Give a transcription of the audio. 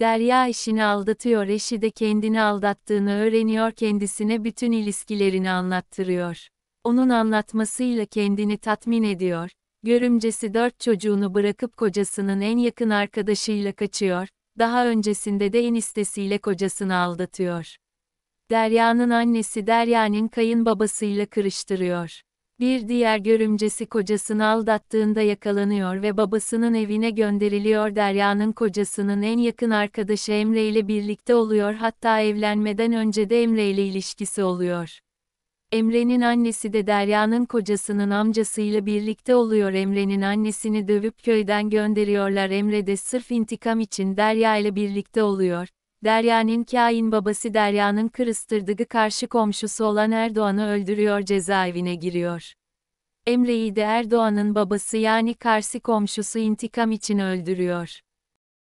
Derya işini aldatıyor eşi de kendini aldattığını öğreniyor kendisine bütün ilişkilerini anlattırıyor. Onun anlatmasıyla kendini tatmin ediyor. Görümcesi dört çocuğunu bırakıp kocasının en yakın arkadaşıyla kaçıyor, daha öncesinde de enistesiyle kocasını aldatıyor. Derya'nın annesi Derya'nın kayınbabasıyla kırıştırıyor. Bir diğer görümcesi kocasını aldattığında yakalanıyor ve babasının evine gönderiliyor. Derya'nın kocasının en yakın arkadaşı Emre ile birlikte oluyor hatta evlenmeden önce de Emre ile ilişkisi oluyor. Emre'nin annesi de Derya'nın kocasının amcasıyla birlikte oluyor. Emre'nin annesini dövüp köyden gönderiyorlar. Emre de sırf intikam için Derya ile birlikte oluyor. Derya'nın kain babası Derya'nın kırıstırdığı karşı komşusu olan Erdoğan'ı öldürüyor cezaevine giriyor. Emre'yi de Erdoğan'ın babası yani Karsi komşusu intikam için öldürüyor.